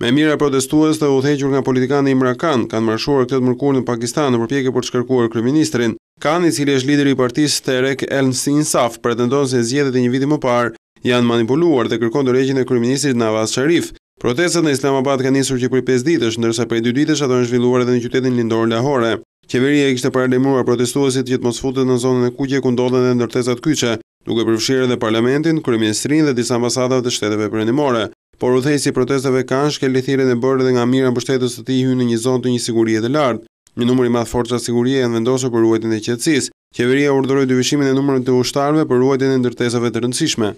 Me mira protestues të udhëhequr nga politikanë i Imran Khan, kanë marshuar këtë mërkurë në Pakistan në përpjekje për të shkarkuar kryeministrin. Khan, i cili është lideri i partisë Tehreek El Insaf, pretendon se zgjedhjet e një viti më parë janë manipuluar dhe kërkon dorëgjen e kryeministrit Nawaz Sharif. Protestat në Islamabad kanë nisur që për 5 ditësh, ndërsa prej 2 ditësh ato janë zhvilluar edhe në qytetin lindor Lahore. Qeveria e kishte paralajmëruar protestuesit që të mos futen në zonën e kuqe ku ndodhen edhe ndërtesat kyçe, duke përfshirë edhe parlamentin, kryeministrin dhe disa ambasadave të shteteve perëndimore por udhëheqësi protestave kanë shkelëthirën e bërë dhe nga mira mbështetës së tij hyn në një zonë të një sigurie të lartë. Një numër i madh forca sigurie janë vendosur për ruajtjen e qetësisë. Qeveria urdhëroi dyvishimin e numrit të ushtarëve për ruajtjen e ndërtesave të rëndësishme.